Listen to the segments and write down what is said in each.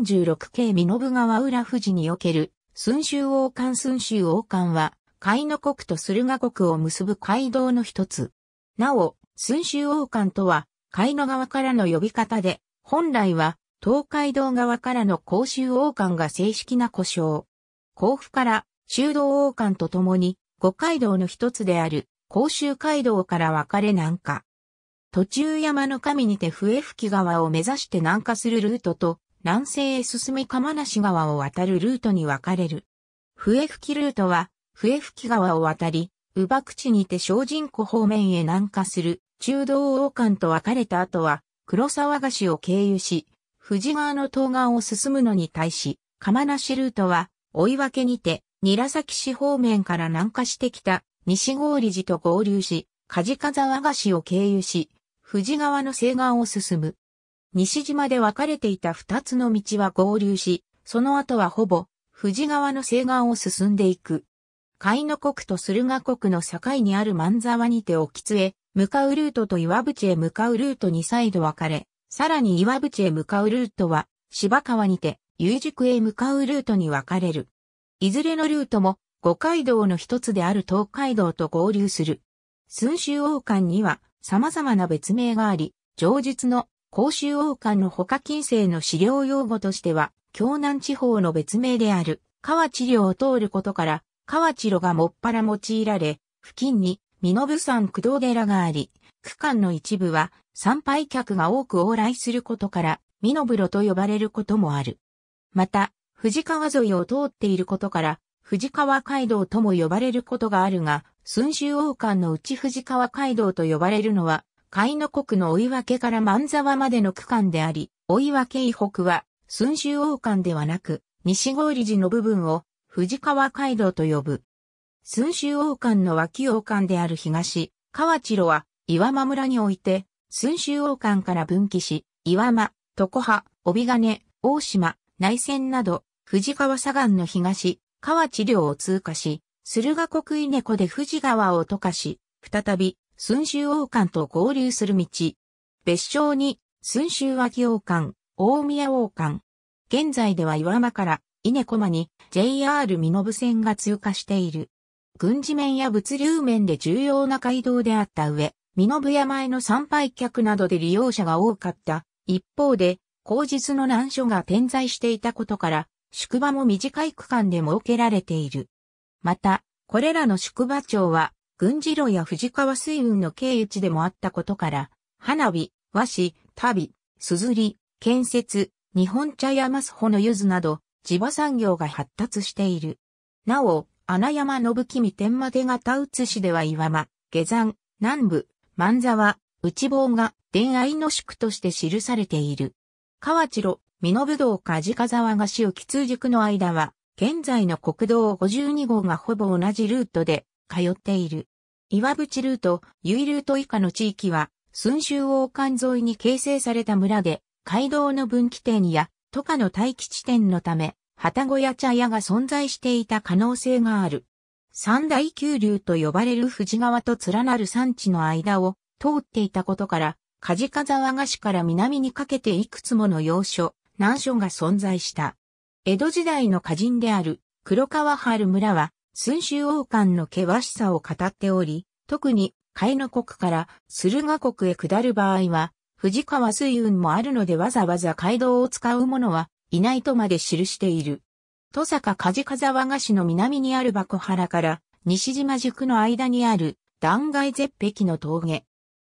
36系身延川浦富士における、寸州王冠寸州王冠は、海の国と駿河国を結ぶ街道の一つ。なお、寸州王冠とは、海の側からの呼び方で、本来は、東海道側からの甲州王冠が正式な故障。甲府から、修道王冠と共に、五街道の一つである、甲州街道から分かれ南下。途中山の神にて笛吹川を目指して南下するルートと、南西へ進み釜梨川を渡るルートに分かれる。笛吹ルートは、笛吹川を渡り、宇馬口にて小人湖方面へ南下する、中道王冠と分かれた後は、黒沢菓子を経由し、富士川の東岸を進むのに対し、釜梨ルートは、追分にて、韮崎市方面から南下してきた、西郡寺と合流し、梶風沢菓子を経由し、富士川の西岸を進む。西島で分かれていた二つの道は合流し、その後はほぼ、富士川の西岸を進んでいく。海野国と駿河国の境にある万沢にて沖津へ、向かうルートと岩淵へ向かうルートに再度分かれ、さらに岩淵へ向かうルートは、芝川にて、有宿へ向かうルートに分かれる。いずれのルートも、五街道の一つである東海道と合流する。寸州王冠には様々な別名があり、上述の甲州王冠の他近世の資料用語としては、京南地方の別名である、河地領を通ることから、河地路がもっぱら用いられ、付近に、身延山駆動寺があり、区間の一部は、参拝客が多く往来することから、身延路と呼ばれることもある。また、藤川沿いを通っていることから、藤川街道とも呼ばれることがあるが、春秋王冠のうち藤川街道と呼ばれるのは、海の国の追分から万沢までの区間であり、追分以北は、寸州王冠ではなく、西郡寺の部分を、藤川街道と呼ぶ。寸州王冠の脇王冠である東、河内路は、岩間村において、寸州王冠から分岐し、岩間、床葉、帯金、大島、内線など、藤川左岸の東、河内領を通過し、駿河国稲子で藤川を溶かし、再び、寸州王冠と合流する道。別称に、寸州脇王冠、大宮王冠。現在では岩間から稲駒に JR 身延線が通過している。軍事面や物流面で重要な街道であった上、身延山への参拝客などで利用者が多かった。一方で、後日の難所が点在していたことから、宿場も短い区間で設けられている。また、これらの宿場町は、軍事路や藤川水運の経由地でもあったことから、花火、和紙、旅、すずり、建設、日本茶やマスホのゆずなど、地場産業が発達している。なお、穴山信君天手形うつしでは岩間、下山、南部、万沢、内房が恋愛の宿として記されている。河内路、美濃武道か地沢が潮を通塾の間は、現在の国道52号がほぼ同じルートで通っている。岩淵ルート、由井ルート以下の地域は、寸州王冠沿いに形成された村で、街道の分岐点や、都下の待機地点のため、旗小屋茶屋が存在していた可能性がある。三大急流と呼ばれる富士川と連なる山地の間を通っていたことから、梶風和子から南にかけていくつもの要所、難所が存在した。江戸時代の歌人である黒川春村は、寸州王冠の険しさを語っており、特に、海の国から駿河国へ下る場合は、藤川水運もあるのでわざわざ街道を使う者はいないとまで記している。戸坂梶風和菓子の南にある箱原から西島宿の間にある断崖絶壁の峠。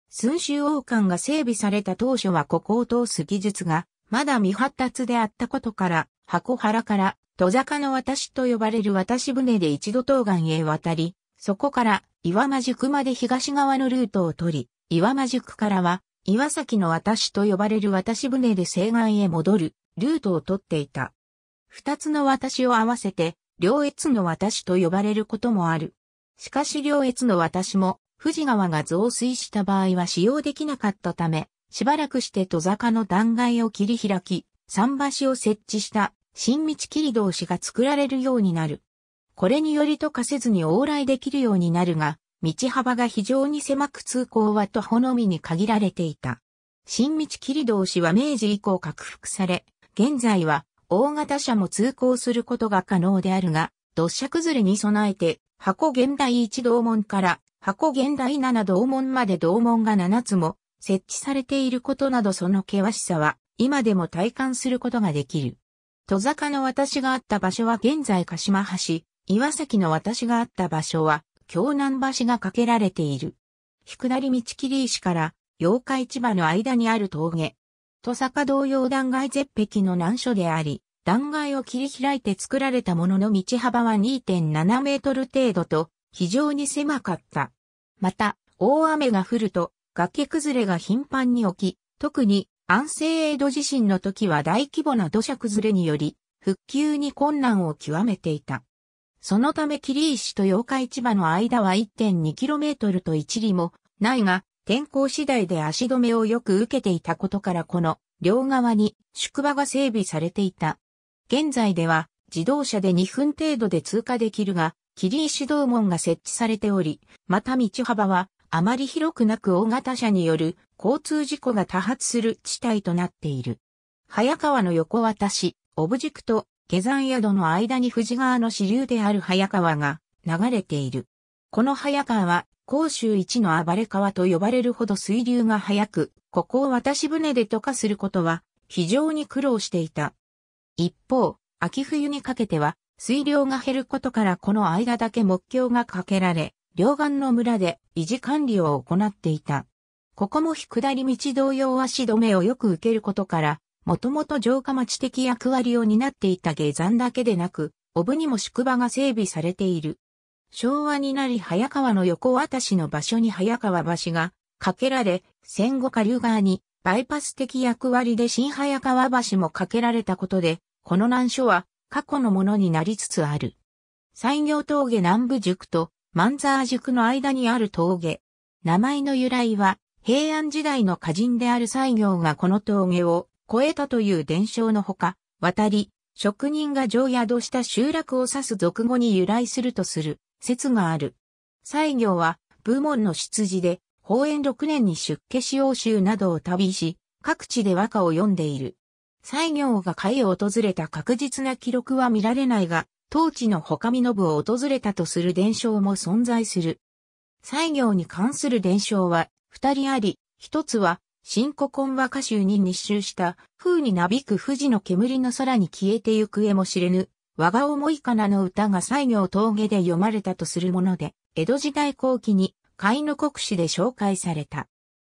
寸州王冠が整備された当初はここを通す技術がまだ未発達であったことから、箱原から戸坂の私と呼ばれる渡し船で一度東岸へ渡り、そこから岩間宿まで東側のルートを取り、岩間宿からは岩崎の私と呼ばれる渡し船で西岸へ戻るルートを取っていた。二つの私を合わせて、両越の私と呼ばれることもある。しかし両越の私も、富士川が増水した場合は使用できなかったため、しばらくして戸坂の断崖を切り開き、桟橋を設置した新道切同士が作られるようになる。これにより溶かせずに往来できるようになるが、道幅が非常に狭く通行は徒歩のみに限られていた。新道切同士は明治以降拡幅され、現在は大型車も通行することが可能であるが、土砂崩れに備えて、箱現代一道門から箱現代七道門まで道門が7つも設置されていることなどその険しさは今でも体感することができる。戸坂の私があった場所は現在鹿島橋、岩崎の私があった場所は京南橋が架けられている。くなり道切り石から八日市場の間にある峠。戸坂同様断崖絶壁の難所であり、断崖を切り開いて作られたものの道幅は2.7メートル程度と非常に狭かった。また、大雨が降ると崖崩れが頻繁に起き、特に安政江戸地震の時は大規模な土砂崩れにより、復旧に困難を極めていた。そのため霧石と八日市場の間は 1.2km と一里もないが、天候次第で足止めをよく受けていたことからこの両側に宿場が整備されていた。現在では自動車で2分程度で通過できるが、霧石道門が設置されており、また道幅はあまり広くなく大型車による交通事故が多発する地帯となっている。早川の横渡し、オブジクと下山宿の間に富士川の支流である早川が流れている。この早川は、甲州一の暴れ川と呼ばれるほど水流が速く、ここを渡し船で渡河することは非常に苦労していた。一方、秋冬にかけては水量が減ることからこの間だけ目標がかけられ、両岸の村で維持管理を行っていた。ここも日下り道同様足止めをよく受けることから、もともと城下町的役割を担っていた下山だけでなく、お部にも宿場が整備されている。昭和になり早川の横渡しの場所に早川橋が架けられ、戦後下流側にバイパス的役割で新早川橋も架けられたことで、この難所は過去のものになりつつある。産業峠南部塾と万沢塾の間にある峠。名前の由来は、平安時代の歌人である西行がこの峠を越えたという伝承のほか、渡り、職人が常宿した集落を指す俗語に由来するとする説がある。西行は部門の出自で、法園6年に出家し欧州などを旅し、各地で和歌を読んでいる。西行が会を訪れた確実な記録は見られないが、当地の他身信を訪れたとする伝承も存在する。西行に関する伝承は二人あり、一つは新古今和歌集に日集した風になびく富士の煙の空に消えて行方も知れぬ、我が思いかなの歌が西行峠で読まれたとするもので、江戸時代後期に海の国史で紹介された。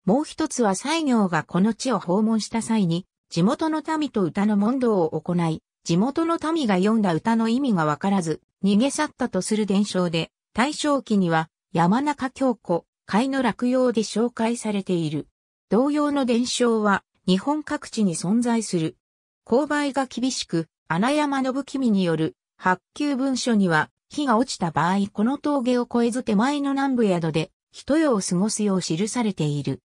もう一つは西行がこの地を訪問した際に、地元の民と歌の問答を行い、地元の民が読んだ歌の意味がわからず、逃げ去ったとする伝承で、大正期には山中京子、海の落葉で紹介されている。同様の伝承は日本各地に存在する。勾配が厳しく、穴山信君による発給文書には、火が落ちた場合この峠を越えず手前の南部宿で、一夜を過ごすよう記されている。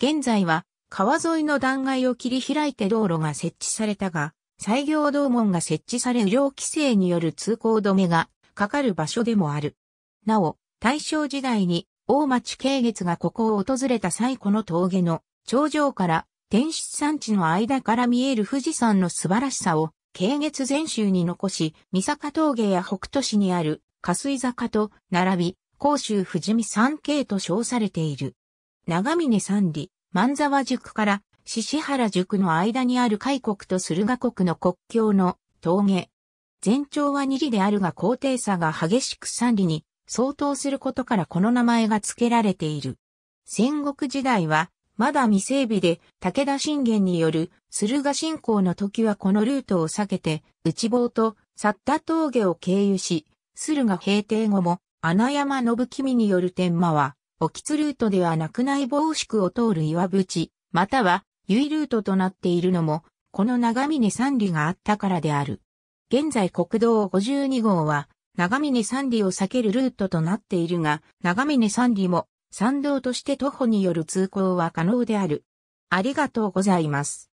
現在は、川沿いの断崖を切り開いて道路が設置されたが、西行道門が設置され雨量規制による通行止めがかかる場所でもある。なお、大正時代に大町慶月がここを訪れた最古の峠の頂上から天出山地の間から見える富士山の素晴らしさを慶月全集に残し、三坂峠や北都市にある加水坂と並び、甲州富士見山系と称されている。長峰三里、万沢宿から獅子原塾の間にある海国と駿河国の国境の峠。全長は2里であるが高低差が激しく3里に相当することからこの名前が付けられている。戦国時代はまだ未整備で武田信玄による駿河信仰の時はこのルートを避けて内房と去った峠を経由し、駿河平定後も穴山信君による天馬は、沖津ルートではなく内房宿を通る岩淵、またはゆいルートとなっているのも、この長峰三里があったからである。現在国道52号は、長峰三里を避けるルートとなっているが、長峰三里も、参道として徒歩による通行は可能である。ありがとうございます。